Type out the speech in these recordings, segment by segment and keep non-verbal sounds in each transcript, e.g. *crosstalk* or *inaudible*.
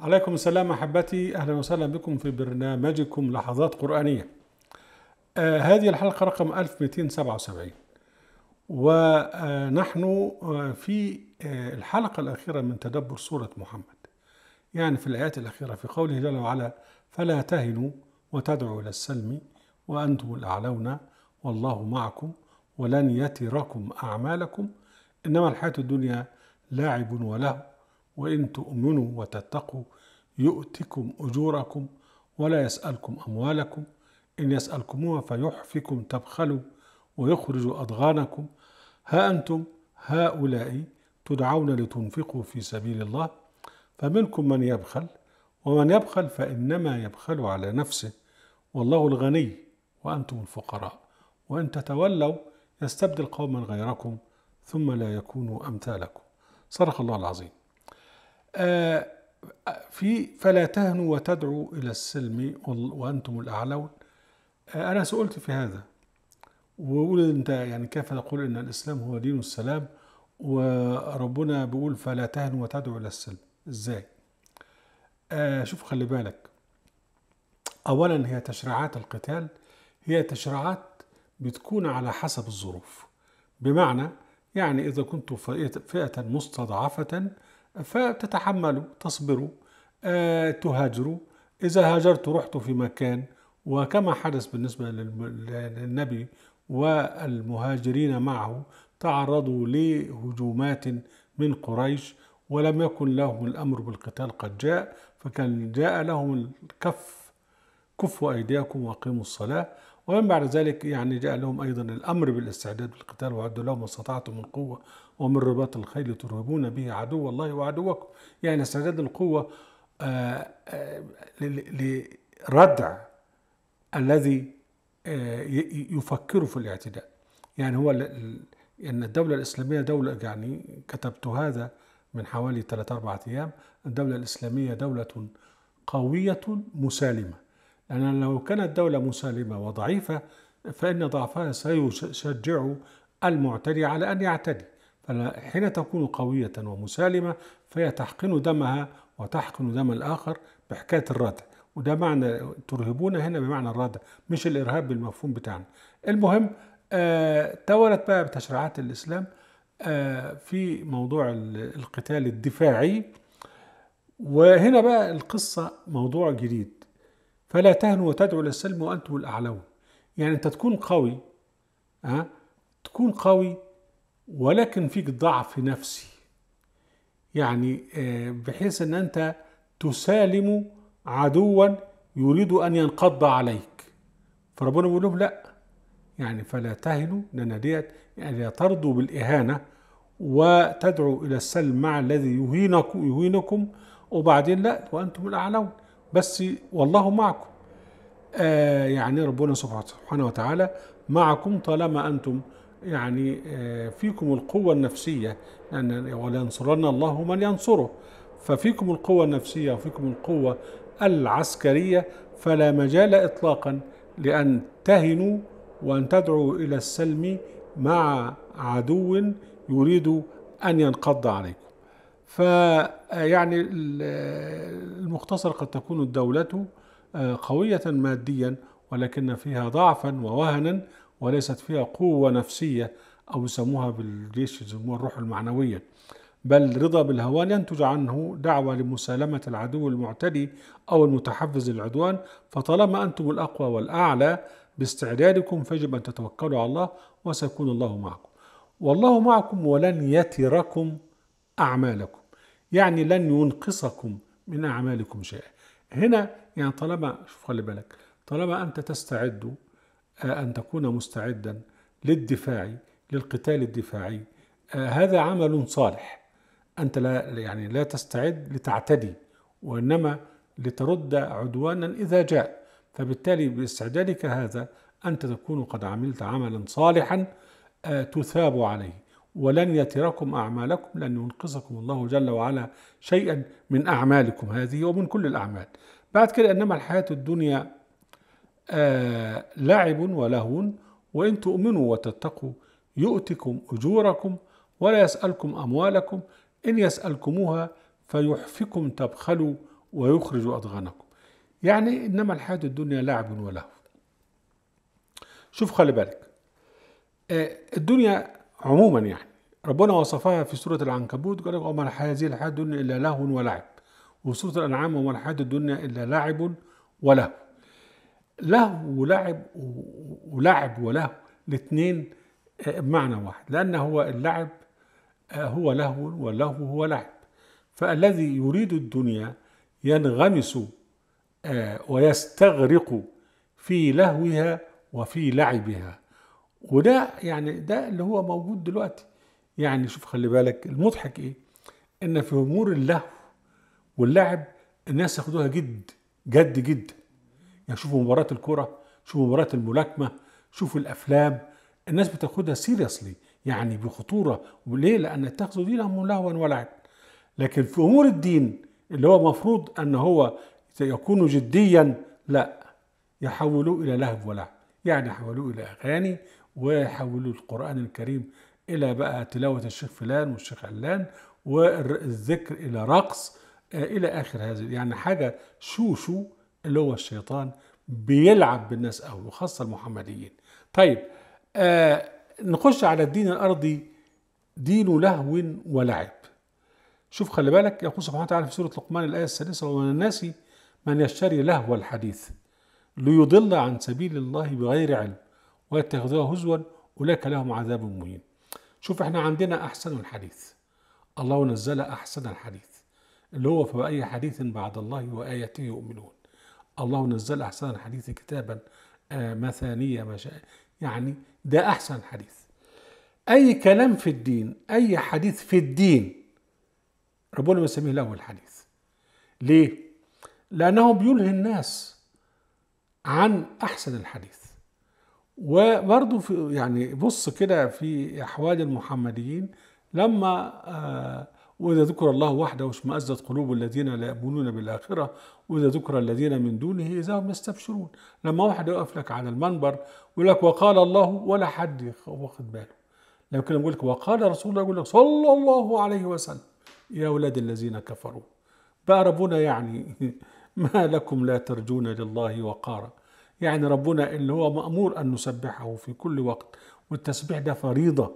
عليكم السلام احبتي اهلا وسهلا بكم في برنامجكم لحظات قرانيه آه هذه الحلقه رقم 1277 ونحن آه، في آه، الحلقه الاخيره من تدبر سوره محمد يعني في الايات الاخيره في قوله جل وعلا فلا تهنوا وتدعوا الى السلم وانتم الاعلون والله معكم ولن يتركم اعمالكم انما الحياه الدنيا لاعب ولهو وإن تؤمنوا وتتقوا يؤتكم أجوركم ولا يسألكم أموالكم إن يسألكموها فيحفكم تبخلوا ويخرج أضغانكم ها أنتم هؤلاء تدعون لتنفقوا في سبيل الله فمنكم من يبخل ومن يبخل فإنما يبخل على نفسه والله الغني وأنتم الفقراء وإن تتولوا يستبدل قوما غيركم ثم لا يكونوا أمثالكم صدق الله العظيم آه، في فلا تهنوا وتدعوا إلى السلم وأنتم الأعلون آه، أنا سئلت في هذا وقول أنت يعني كيف تقول أن الإسلام هو دين السلام وربنا بيقول فلا تهنوا وتدعوا إلى السلم إزاي؟ آه، شوف خلي بالك أولا هي تشريعات القتال هي تشريعات بتكون على حسب الظروف بمعنى يعني إذا كنت فئة مستضعفة فتتحملوا تصبروا آه، تهاجروا إذا هاجرت رحت في مكان وكما حدث بالنسبة للنبي والمهاجرين معه تعرضوا لهجومات من قريش ولم يكن لهم الأمر بالقتال قد جاء فكان جاء لهم الكف كفوا أيديكم وأقيموا الصلاة ومن بعد ذلك يعني جاء لهم أيضا الأمر بالاستعداد بالقتال وعدوا لهم ما استطعتم من قوة ومن رباط الخيل ترهبون به عدو الله وعدوكم يعني استعداد القوة آه، آه، لردع الذي آه، يفكر في الاعتداء يعني هو أن الدولة الإسلامية دولة يعني كتبت هذا من حوالي 3 أربعة أيام الدولة الإسلامية دولة قوية مسالمة لأن لو كانت دولة مسالمة وضعيفة فإن ضعفها سيشجع المعتدي على أن يعتدي فحين تكون قوية ومسالمة فهي تحقن دمها وتحقن دم الآخر بحكاية الردع وده معنى ترهبون هنا بمعنى الردع مش الإرهاب بالمفهوم بتاعنا المهم آه تولت بقى بتشريعات الإسلام آه في موضوع القتال الدفاعي وهنا بقى القصة موضوع جديد فلا تهنوا وتدعوا للسلم وأنتم الأعلون يعني أنت تكون قوي أه؟ تكون قوي ولكن فيك ضعف نفسي يعني آه، بحيث أن أنت تسالم عدوا يريد أن ينقض عليك فربنا بيقول لهم لا يعني فلا تهنوا لأن ديت يعني ترضوا بالإهانة وتدعوا إلى السلم مع الذي يهينكم, يهينكم وبعدين لا وأنتم الأعلون بس والله معكم آه يعني ربنا سبحانه وتعالى معكم طالما أنتم يعني آه فيكم القوة النفسية لأن ولينصرن الله من ينصره ففيكم القوة النفسية وفيكم القوة العسكرية فلا مجال إطلاقا لأن تهنوا وأن تدعوا إلى السلم مع عدو يريد أن ينقض عليكم فيعني آه، آه، المختصر قد تكون الدولة آه، قوية ماديا ولكن فيها ضعفا ووهنا وليست فيها قوة نفسية أو يسموها بالجيش يسموها الروح المعنوية بل رضا بالهوان ينتج عنه دعوة لمسالمة العدو المعتدي أو المتحفز للعدوان فطالما أنتم الأقوى والأعلى باستعدادكم فيجب أن تتوكلوا على الله وسيكون الله معكم والله معكم ولن يتركم أعمالكم يعني لن ينقصكم من أعمالكم شيئا هنا يعني طالما شوف خلي بالك طالما أنت تستعد آه، أن تكون مستعدا للدفاع للقتال الدفاعي آه، هذا عمل صالح أنت لا يعني لا تستعد لتعتدي وإنما لترد عدوانا إذا جاء فبالتالي باستعدادك هذا أنت تكون قد عملت عملا صالحا آه، تثاب عليه ولن يتركم أعمالكم لن ينقذكم الله جل وعلا شيئا من أعمالكم هذه ومن كل الأعمال بعد كده إنما الحياة الدنيا آه لعب ولهو وإن تؤمنوا وتتقوا يؤتكم أجوركم ولا يسألكم أموالكم إن يسألكموها فيحفكم تبخلوا ويخرج أضغانكم يعني إنما الحياة الدنيا لعب ولهو شوف خلي بالك آه، الدنيا عموما يعني ربنا وصفها في سورة العنكبوت قال وما هذه الحياة الدنيا إلا لهو ولعب وسورة الأنعام وما الحياة الدنيا إلا لعب ولهو لهو ولعب ولعب ولهو الاثنين آه، بمعنى واحد لأن هو اللعب آه، هو لهو واللهو هو لعب فالذي يريد الدنيا ينغمس آه، ويستغرق في لهوها وفي لعبها وده يعني ده اللي هو موجود دلوقتي يعني شوف خلي بالك المضحك ايه ان في امور اللهو واللعب الناس ياخدوها جد جد جدا يعني شوفوا مباراة الكرة شوفوا مباراة الملاكمة شوفوا الافلام الناس بتاخدها سيريسلي يعني بخطورة وليه لان اتخذوا دينهم لهوا ولعب لكن في امور الدين اللي هو مفروض ان هو يكون جديا لا يحولوه الى لهو ولعب يعني حولوه الى اغاني ويحولوا القرآن الكريم إلى بقى تلاوة الشيخ فلان والشيخ علان والذكر إلى رقص آه، إلى آخر هذه يعني حاجة شو شو اللي هو الشيطان بيلعب بالناس قوي وخاصة المحمديين طيب آه نخش على الدين الأرضي دين لهو ولعب شوف خلي بالك يقول سبحانه وتعالى في سورة لقمان الآية السادسة ومن الناس من يشتري لهو الحديث ليضل عن سبيل الله بغير علم ويتخذوها هزوا أولئك لهم عذاب مهين شوف احنا عندنا أحسن الحديث الله نزل أحسن الحديث اللي هو فبأي حديث بعد الله وآياته يؤمنون الله نزل أحسن الحديث كتابا آه، مثانية ما شاء يعني ده أحسن حديث أي كلام في الدين أي حديث في الدين ربنا بيسميه له الحديث ليه؟ لأنه بيلهي الناس عن أحسن الحديث وبرضه في يعني بص كده في احوال المحمديين لما آه، واذا ذكر الله وحده واشمئزت قلوب الذين لا يؤمنون بالاخره واذا ذكر الذين من دونه اذا هم يستبشرون لما واحد يقف لك على المنبر يقول لك وقال الله ولا حد واخد باله لو كان يقول لك وقال رسول الله يقول لك صلى الله عليه وسلم يا اولاد الذين كفروا بقى ربنا يعني *laughs* ما لكم لا ترجون لله وقارا يعني ربنا اللي هو مأمور أن نسبحه في كل وقت والتسبيح ده فريضة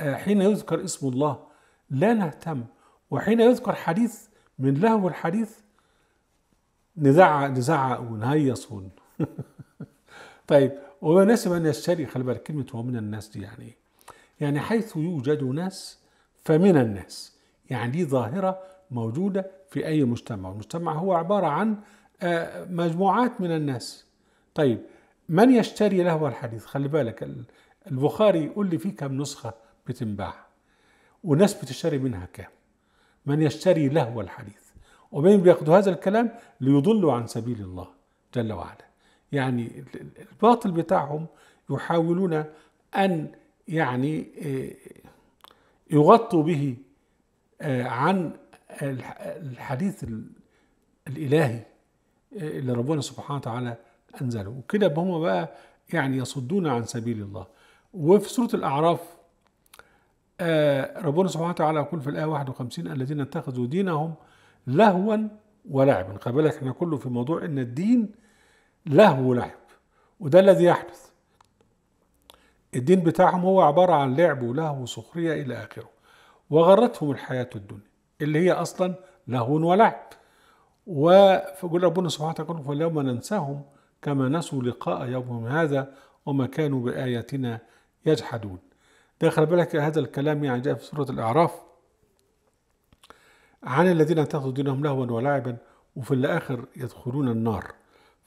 آه، حين يذكر اسم الله لا نهتم وحين يذكر حديث من له الحديث نزعق نزعق ونهيص ون... *laughs* طيب ومناسب أن من يشتري خلي بالك كلمة ومن الناس دي يعني ايه؟ يعني حيث يوجد ناس فمن الناس يعني دي ظاهرة موجودة في أي مجتمع المجتمع هو عبارة عن آه، مجموعات من الناس طيب من يشتري له الحديث خلي بالك البخاري يقول لي فيه كم نسخة بتنباع وناس بتشتري منها كام من يشتري لهو الحديث ومن بياخدوا هذا الكلام ليضلوا عن سبيل الله جل وعلا يعني الباطل بتاعهم يحاولون أن يعني آه، يغطوا به آه، عن الحديث الإلهي آه، اللي ربنا سبحانه وتعالى أنزله وكده هم بقى يعني يصدون عن سبيل الله وفي سورة الأعراف آه ربنا سبحانه وتعالى يقول في الآية 51 الذين اتخذوا دينهم لهوا ولعبا خلي بالك احنا كله في موضوع ان الدين لهو ولعب وده الذي يحدث الدين بتاعهم هو عبارة عن لعب ولهو وسخرية إلى آخره وغرتهم الحياة الدنيا اللي هي أصلا لهو ولعب وفي ربنا سبحانه وتعالى يقول فاليوم ننساهم كما نسوا لقاء يومهم هذا وما كانوا بآياتنا يجحدون ده خلي بالك هذا الكلام يعني جاء في سورة الأعراف عن الذين اتخذوا دينهم لهوا ولعبا وفي الآخر يدخلون النار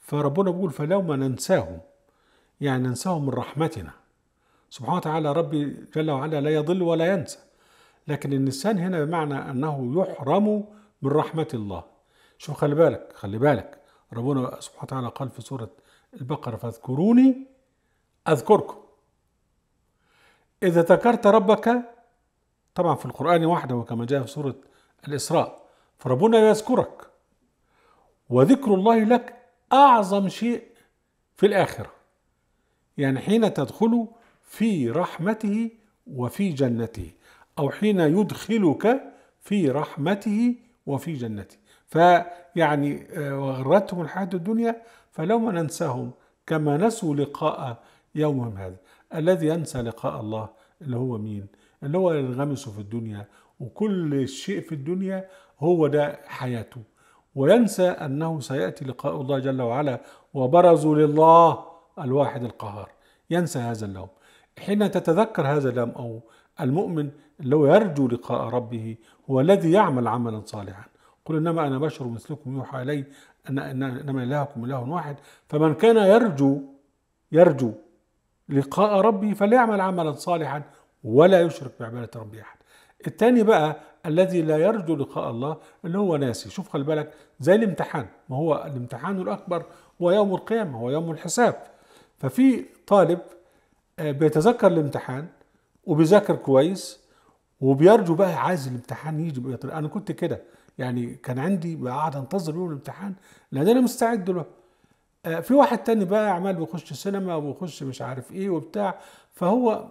فربنا بيقول فلوم ننساهم يعني ننساهم من رحمتنا سبحانه وتعالى ربي جل وعلا لا يضل ولا ينسى لكن النسيان هنا بمعنى أنه يحرم من رحمة الله شوف خلي بالك خلي بالك ربنا سبحانه وتعالى قال في سورة البقرة فاذكروني أذكركم إذا ذكرت ربك طبعا في القرآن وحده وكما جاء في سورة الإسراء فربنا يذكرك وذكر الله لك أعظم شيء في الآخرة يعني حين تدخل في رحمته وفي جنته أو حين يدخلك في رحمته وفي جنته فيعني آه، وغرتهم الحياة الدنيا فلوم ننساهم كما نسوا لقاء يومهم هذا الذي ينسى لقاء الله اللي هو مين اللي هو ينغمس في الدنيا وكل شيء في الدنيا هو ده حياته وينسى أنه سيأتي لقاء الله جل وعلا وبرزوا لله الواحد القهار ينسى هذا اللوم حين تتذكر هذا اللوم أو المؤمن اللي هو يرجو لقاء ربه هو الذي يعمل عملا صالحا قل إنما أنا بشر مثلكم يوحى إلي أن إنما إلهكم إله واحد فمن كان يرجو يرجو لقاء ربي فليعمل عملا صالحا ولا يشرك بعبادة ربي أحد التاني بقى الذي لا يرجو لقاء الله اللي هو ناسي شوف خلي بالك زي الامتحان ما هو الامتحان الأكبر هو يوم القيامة هو يوم الحساب ففي طالب آه، بيتذكر الامتحان وبيذاكر كويس وبيرجو بقى عايز الامتحان يجي انا كنت كده يعني كان عندي قاعد انتظر يوم الامتحان لان انا مستعد له آه، في واحد تاني بقى عمال بيخش سينما وبيخش مش عارف ايه وبتاع فهو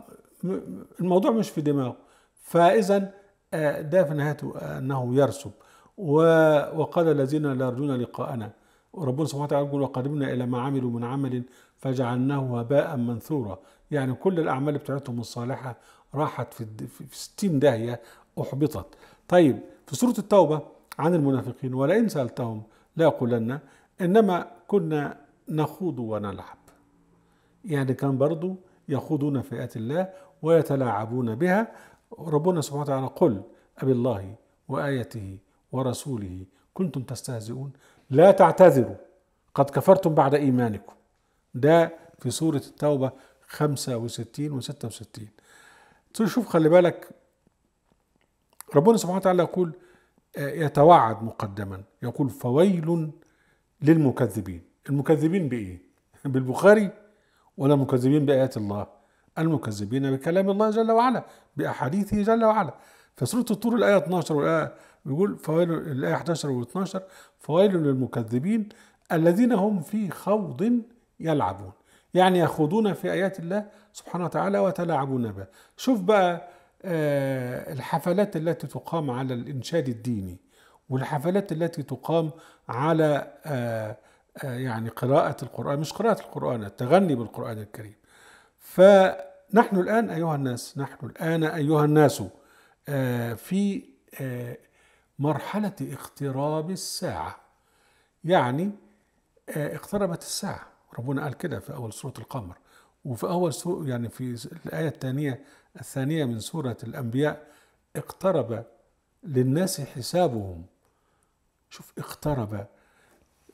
الموضوع مش في دماغه فاذا آه، ده في نهايته انه يرسب وقال الذين لا يرجون لقاءنا وربنا سبحانه وتعالى يقول وقدمنا الى ما عملوا من عمل فجعلناه هباء منثورا يعني كل الاعمال بتاعتهم الصالحه راحت في في 60 داهيه احبطت طيب في سوره التوبه عن المنافقين ولئن سألتهم ليقولن إنما كنا نخوض ونلعب يعني كان برضو يخوضون في آيات الله ويتلاعبون بها ربنا سبحانه وتعالى قل أبي الله وآيته ورسوله كنتم تستهزئون لا تعتذروا قد كفرتم بعد إيمانكم ده في سورة التوبة 65 و 66 تشوف خلي بالك ربنا سبحانه وتعالى يقول يتوعد مقدما يقول فويل للمكذبين المكذبين بإيه؟ *laughs* بالبخاري ولا مكذبين بآيات الله المكذبين بكلام الله جل وعلا بأحاديثه جل وعلا فسورة الطور الآية 12 والآية بيقول فويل الآية 11 و12 فويل للمكذبين الذين هم في خوض يلعبون يعني يخوضون في آيات الله سبحانه وتعالى ويتلاعبون بها شوف بقى آه، الحفلات التي تقام على الإنشاد الديني والحفلات التي تقام على آه، آه، يعني قراءة القرآن مش قراءة القرآن التغني بالقرآن الكريم فنحن الآن أيها الناس نحن الآن أيها الناس في مرحلة اقتراب الساعة يعني اقتربت الساعة ربنا قال كده في أول سورة القمر وفي أول سورة يعني في الآية الثانية الثانية من سورة الأنبياء اقترب للناس حسابهم شوف اقترب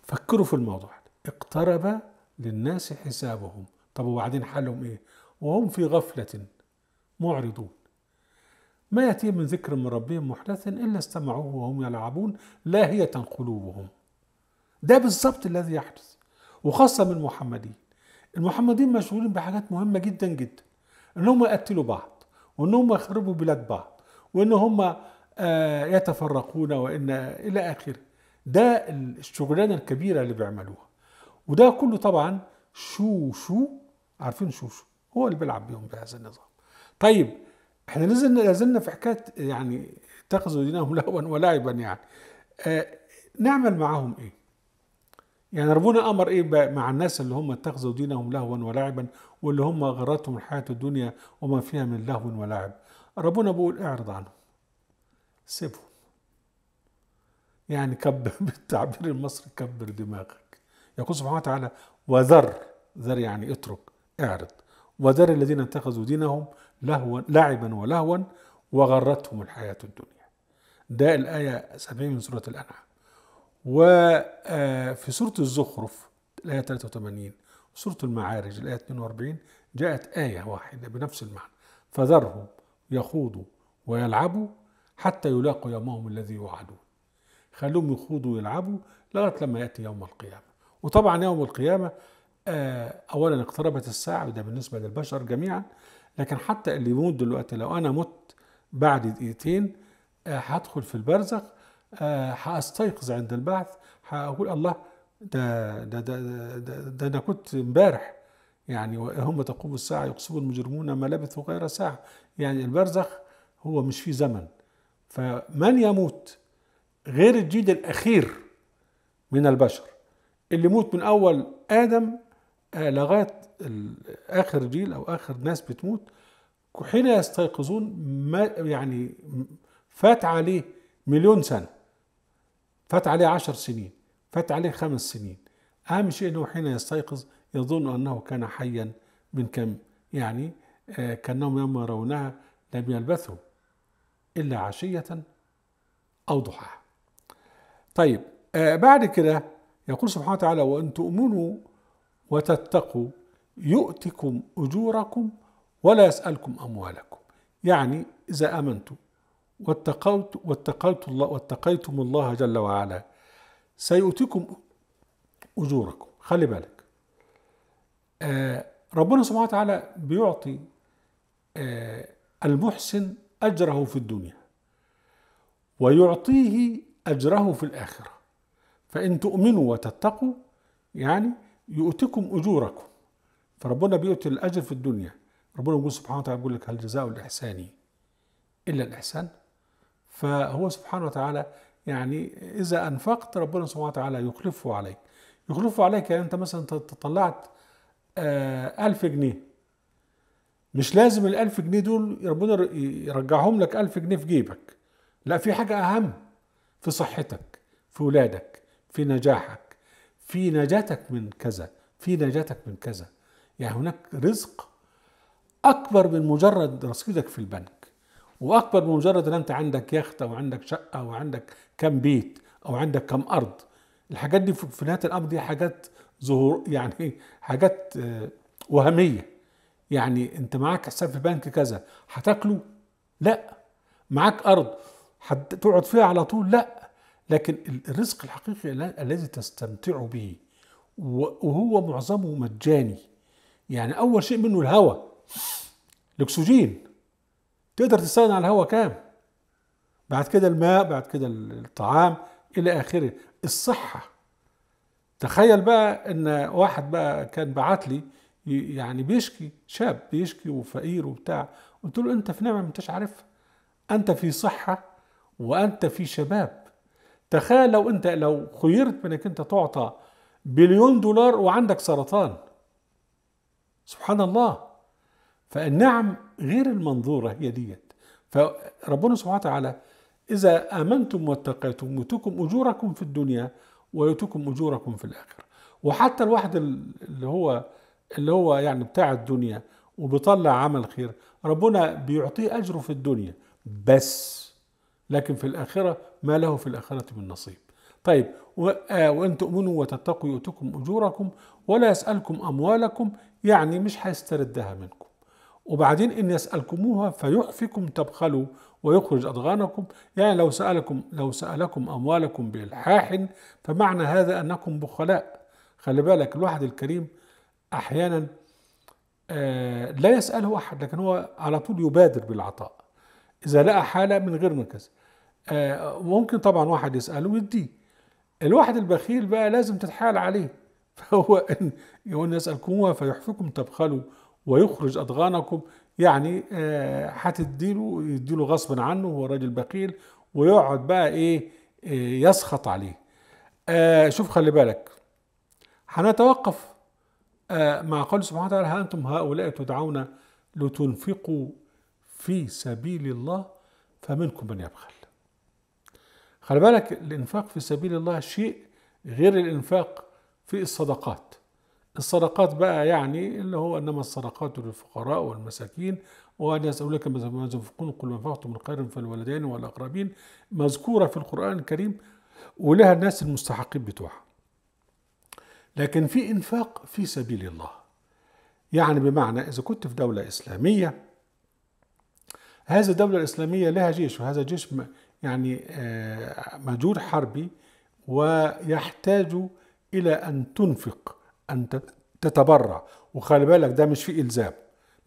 فكروا في الموضوع اقترب للناس حسابهم طب وبعدين حالهم ايه وهم في غفلة معرضون ما يأتيهم من ذكر من ربهم محدث إلا استمعوه وهم يلعبون لاهية قلوبهم ده بالظبط الذي يحدث وخاصة من محمدين المحمدين مشغولين بحاجات مهمه جدا جدا ان هم يقتلوا بعض وان هم يخربوا بلاد بعض وان هم آه، يتفرقون وان الى اخره ده الشغلانه الكبيره اللي بيعملوها وده كله طبعا شو شو عارفين شو شو هو اللي بيلعب بيهم بهذا النظام طيب احنا لازلنا لازلنا في حكايه يعني اتخذوا دينهم *laughs* لهوا ولعبا يعني آه، نعمل معاهم ايه يعني ربنا امر ايه مع الناس اللي هم اتخذوا دينهم لهوا ولعبا واللي هم غرتهم الحياه الدنيا وما فيها من لهو ولعب ربنا بيقول اعرض عنهم سيبهم يعني كبر *laughs* بالتعبير المصري كبر دماغك يقول سبحانه وتعالى وذر ذر يعني اترك اعرض وذر الذين اتخذوا دينهم لهوا لعبا ولهوا وغرتهم الحياة الدنيا ده الآية 70 من سورة الأنعام وفي آه، سورة الزخرف الآية 83 وسورة المعارج الآية 42 جاءت آية واحدة بنفس المعنى فذرهم يخوضوا ويلعبوا حتى يلاقوا يومهم الذي يوعدون خلوهم يخوضوا ويلعبوا لغاية لما يأتي يوم القيامة وطبعا يوم القيامة آه، أولا اقتربت الساعة وده بالنسبة للبشر جميعا لكن حتى اللي يموت دلوقتي لو أنا مت بعد دقيقتين آه، هدخل في البرزخ هاستيقظ آه، عند البعث هقول الله ده ده ده ده, ده انا كنت امبارح يعني هم تقوم الساعه يقصف المجرمون ما لبثوا غير ساعه يعني البرزخ هو مش فيه زمن فمن يموت غير الجيل الاخير من البشر اللي موت من اول ادم آه، لغايه اخر جيل او اخر ناس بتموت حين يستيقظون ما يعني فات عليه مليون سنه فات عليه عشر سنين فات عليه خمس سنين أهم شيء أنه حين يستيقظ يظن أنه كان حيا من كم يعني آه، كأنهم يوم يرونها لم يلبثوا إلا عشية أو ضحاها طيب آه، بعد كده يقول سبحانه وتعالى وأن تؤمنوا وتتقوا يؤتكم أجوركم ولا يسألكم أموالكم يعني إذا آمنتم واتقوت واتقيت الله واتقيتم الله جل وعلا سيؤتيكم أجوركم خلي بالك آه، ربنا سبحانه وتعالى بيعطي آه، المحسن أجره في الدنيا ويعطيه أجره في الآخرة فإن تؤمنوا وتتقوا يعني يؤتكم أجوركم فربنا بيؤتي الأجر في الدنيا ربنا يقول سبحانه وتعالى يقول لك هل جزاء الإحسان إلا الإحسان فهو سبحانه وتعالى يعني إذا أنفقت ربنا سبحانه وتعالى يخلفه عليك يخلفه عليك يعني أنت مثلا طلعت آه، ألف جنيه مش لازم الألف جنيه دول ربنا يرجعهم لك ألف جنيه في جيبك لا في حاجة أهم في صحتك في ولادك في نجاحك في نجاتك من كذا في نجاتك من كذا يعني هناك رزق أكبر من مجرد رصيدك في البنك واكبر من مجرد ان انت عندك يخت او عندك شقه او عندك كم بيت او عندك كم ارض الحاجات دي في نهايه الامر دي حاجات ظهور *laughs* يعني حاجات آه، وهميه يعني انت معاك حساب في بنك كذا هتاكله لا معاك ارض هتقعد فيها على طول لا لكن الرزق الحقيقي الذي تستمتع به وهو معظمه مجاني يعني اول شيء منه الهواء الاكسجين تقدر تستغنى عن الهواء كام بعد كده الماء بعد كده الطعام الى اخره الصحه تخيل بقى ان واحد بقى كان بعت لي يعني بيشكي شاب بيشكي وفقير وبتاع قلت له انت في نعمه ما انتش عارفها انت في صحه وانت في شباب تخيل لو انت لو خيرت بانك انت تعطى بليون دولار وعندك سرطان سبحان الله فالنعم غير المنظورة هي ديت فربنا سبحانه وتعالى إذا آمنتم واتقيتم يؤتكم أجوركم في الدنيا ويؤتكم أجوركم في الآخرة وحتى الواحد اللي هو اللي هو يعني بتاع الدنيا وبيطلع عمل خير ربنا بيعطيه أجره في الدنيا بس لكن في الآخرة ما له في الآخرة من نصيب طيب آه، وان تؤمنوا وتتقوا يؤتكم اجوركم ولا يسالكم اموالكم يعني مش هيستردها منكم وبعدين إن يسألكموها فيحفكم تبخلوا ويخرج أضغانكم يعني لو سألكم لو سألكم أموالكم بإلحاح فمعنى هذا أنكم بخلاء خلي بالك الواحد الكريم أحيانا آه لا يسأله أحد لكن هو على طول يبادر بالعطاء إذا لقى حالة من غير مركز آه ممكن طبعا واحد يسأله ويديه الواحد البخيل بقى لازم تتحال عليه *laughs* فهو إن يقول يسألكموها فيحفكم تبخلوا ويخرج أضغانكم يعني هتديله آه، يديله غصب عنه هو راجل بخيل ويقعد بقى إيه آه، يسخط عليه آه، شوف خلي بالك هنتوقف مع قول سبحانه وتعالى ها أنتم هؤلاء تدعون لتنفقوا في سبيل الله فمنكم من يبخل خلي بالك الإنفاق في سبيل الله شيء غير الإنفاق في الصدقات الصدقات بقى يعني اللي هو انما الصدقات للفقراء والمساكين وان يسالونك ما ينفقون قل ما انفقتم من خير فالولدين والاقربين مذكوره في القران الكريم ولها الناس المستحقين بتوعها. لكن في انفاق في سبيل الله. يعني بمعنى اذا كنت في دوله اسلاميه هذه الدوله الاسلاميه لها جيش وهذا جيش يعني آه، مجهود حربي ويحتاج الى ان تنفق ان تتبرع وخلي بالك ده مش فيه الزام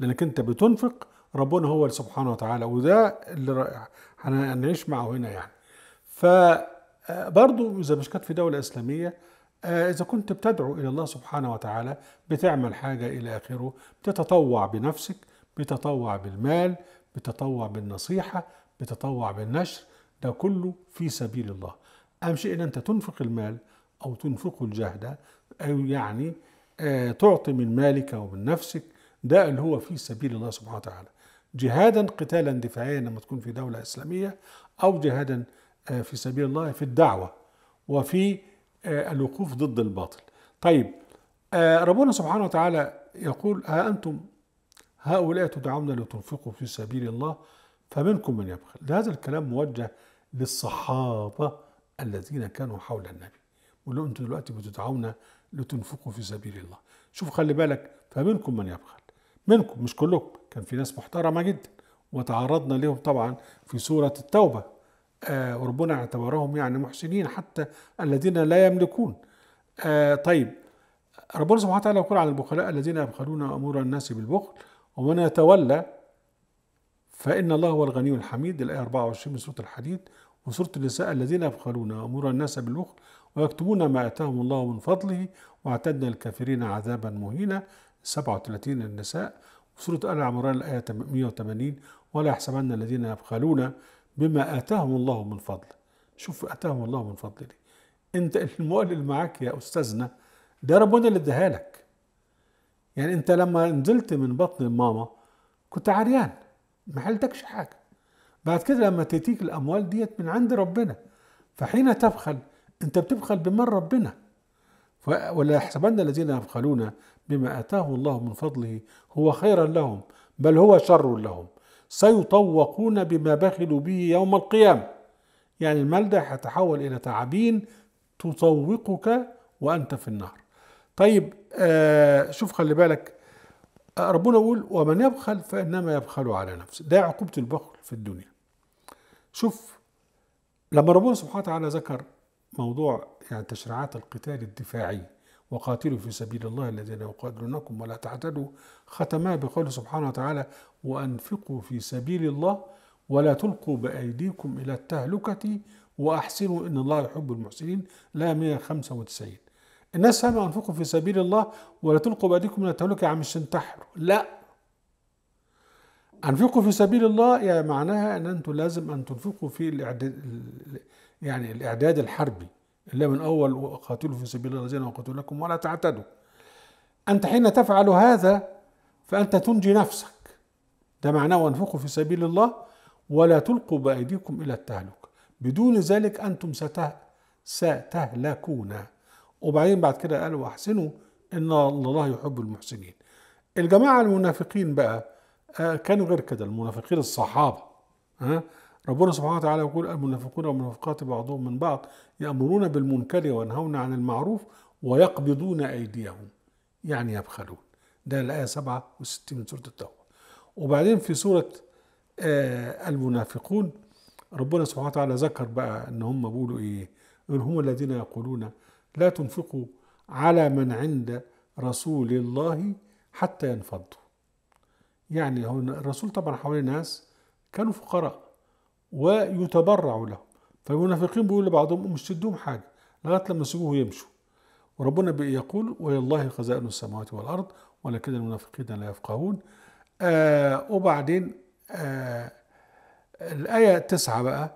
لانك انت بتنفق ربنا هو سبحانه وتعالى وده اللي هنعيش معه هنا يعني ف برضو اذا مش كانت في دوله اسلاميه آه، إذا كنت بتدعو إلى الله سبحانه وتعالى بتعمل حاجة إلى آخره بتتطوع بنفسك بتتطوع بالمال بتتطوع بالنصيحة بتتطوع بالنشر ده كله في سبيل الله أهم شيء إن أنت تنفق المال أو تنفق الجهد أو يعني آه، تعطي من مالك ومن نفسك ده اللي هو في سبيل الله سبحانه وتعالى جهادا قتالا دفاعيا لما تكون في دولة إسلامية أو جهادا آه، في سبيل الله في الدعوة وفي آه، الوقوف ضد الباطل طيب ربنا سبحانه وتعالى يقول ها أنتم هؤلاء تدعون لتنفقوا في سبيل الله فمنكم من يبخل هذا الكلام موجه للصحابة الذين كانوا حول النبي ولو انتوا دلوقتي بتدعونا لتنفقوا في سبيل الله شوف خلي بالك فمنكم من يبخل منكم مش كلكم كان في ناس محترمه جدا وتعرضنا لهم طبعا في سوره التوبه آه وربنا اعتبرهم يعني محسنين حتى الذين لا يملكون آه طيب ربنا سبحانه وتعالى يقول عن البخلاء الذين يبخلون امور الناس بالبخل ومن يتولى فان الله هو الغني الحميد الايه 24 من سوره الحديد وسوره النساء الذين يبخلون امور الناس بالبخل ويكتبون ما آتاهم الله من فضله واعتدنا الكافرين عذابا مهينا 37 النساء وسورة آل عمران الآية 180 ولا يحسبن الذين يبخلون بما آتاهم الله من فضل شوف آتاهم الله من فضل دي. أنت *laughs* الموال اللي معاك يا أستاذنا ده ربنا اللي اداها لك يعني أنت لما نزلت من بطن ماما كنت عريان ما حلتكش حاجة بعد كده لما تتيك الأموال ديت من عند ربنا فحين تبخل انت بتبخل بمن ربنا ولا يحسبن الذين يبخلون بما اتاه الله من فضله هو خيرا لهم بل هو شر لهم سيطوقون بما بخلوا به يوم القيامه يعني المال ده هيتحول الى تعابين تطوقك وانت في النار طيب آه شوف خلي بالك آه، ربنا يقول ومن يبخل فانما يبخل على نفسه ده عقوبه البخل في الدنيا شوف لما ربنا سبحانه وتعالى ذكر موضوع يعني تشريعات القتال الدفاعي وقاتلوا في سبيل الله الذين يقاتلونكم ولا تعتدوا ختمها بقوله سبحانه وتعالى وأنفقوا في سبيل الله ولا تلقوا بأيديكم إلى التهلكة وأحسنوا إن الله يحب المحسنين لا 195 الناس هم أنفقوا في سبيل الله ولا تلقوا بأيديكم إلى التهلكة عم مش تنتحروا لا أنفقوا في سبيل الله يعني معناها أن أنتم لازم أن تنفقوا في الإعداد يعني الإعداد الحربي إلا من أول وقاتلوا في سبيل الله الذين وقتلوا لكم ولا تعتدوا أنت حين تفعل هذا فأنت تنجي نفسك ده معناه وانفقوا في سبيل الله ولا تلقوا بأيديكم إلى التهلك بدون ذلك أنتم ستهلكون وبعدين بعد كده قالوا أحسنوا إن الله يحب المحسنين الجماعة المنافقين بقى آه، كانوا غير كده المنافقين الصحابة ها آه. ربنا سبحانه وتعالى يقول المنافقون والمنافقات بعضهم من بعض يأمرون بالمنكر وينهون عن المعروف ويقبضون أيديهم يعني يبخلون ده الآية 67 من سورة التوبة وبعدين في سورة آه، المنافقون ربنا سبحانه وتعالى ذكر بقى ان هم بيقولوا ايه ان هم الذين يقولون لا تنفقوا على من عند رسول الله حتى ينفضوا يعني هو الرسول طبعا حواليه ناس كانوا فقراء ويتبرعوا لهم فالمنافقين بيقولوا لبعضهم مش تدوهم حاجه لغايه لما يسيبوه ويمشوا وربنا يقول ولله خزائن السماوات والارض ولكن المنافقين لا يفقهون آه وبعدين آه الايه تسعة بقى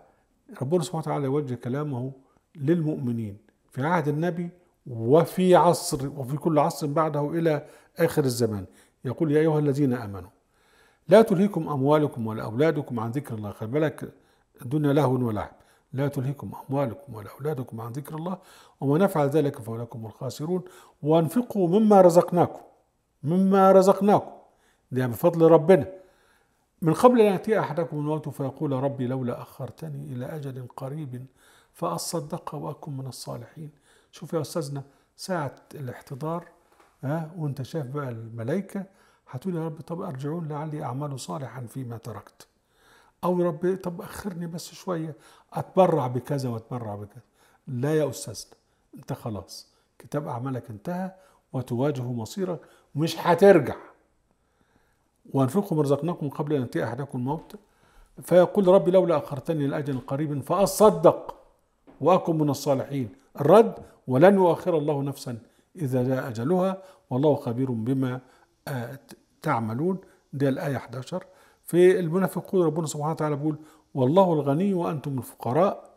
ربنا سبحانه وتعالى يوجه كلامه للمؤمنين في عهد النبي وفي عصر وفي كل عصر بعده الى اخر الزمان يقول يا ايها الذين امنوا لا تلهيكم أموالكم ولا أولادكم عن ذكر الله خلي بالك الدنيا لهو ولعب لا تلهيكم أموالكم ولا أولادكم عن ذكر الله وما نفعل ذلك فأولئكم الخاسرون وأنفقوا مما رزقناكم مما رزقناكم ده بفضل ربنا من قبل أن يأتي أحدكم الموت فيقول ربي لولا أخرتني إلى أجل قريب فأصدق وأكون من الصالحين شوف يا أستاذنا ساعة الاحتضار ها وأنت شايف بقى الملائكة هتقول يا رب طب ارجعون لعلي اعمل صالحا فيما تركت او يا رب طب اخرني بس شويه اتبرع بكذا واتبرع بكذا لا يا استاذنا انت خلاص كتاب اعمالك انتهى وتواجه مصيرك مش هترجع وانفقهم رزقناكم قبل ان ياتي احدكم الموت فيقول ربي لولا اخرتني لاجل قريب فاصدق واكن من الصالحين الرد ولن يؤخر الله نفسا اذا جاء اجلها والله خبير بما تعملون دي الآية 11 في المنافقون ربنا سبحانه وتعالى بيقول والله الغني وأنتم الفقراء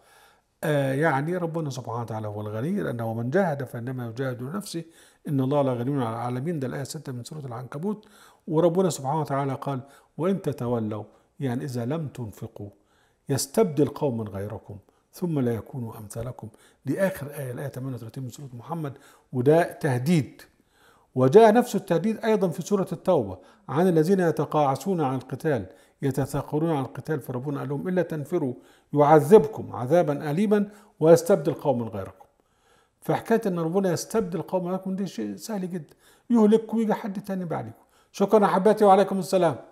آه يعني ربنا سبحانه وتعالى هو الغني لأنه من جاهد فإنما يجاهد لنفسه إن الله لا غني على العالمين ده الآية 6 من سورة العنكبوت وربنا سبحانه وتعالى قال وإن تتولوا يعني إذا لم تنفقوا يستبدل قوما غيركم ثم لا يكونوا أمثالكم دي آخر آية الآية 38 من سورة محمد وده تهديد وجاء نفس التهديد أيضا في سورة التوبة عن الذين يتقاعسون عن القتال يتثاقلون عن القتال فربنا قال لهم إلا تنفروا يعذبكم عذابا أليما ويستبدل قوما غيركم فحكاية أن ربنا يستبدل قوما غيركم دي شيء سهل جدا يهلككم ويجي حد تاني بعدكم شكرا أحبتي وعليكم السلام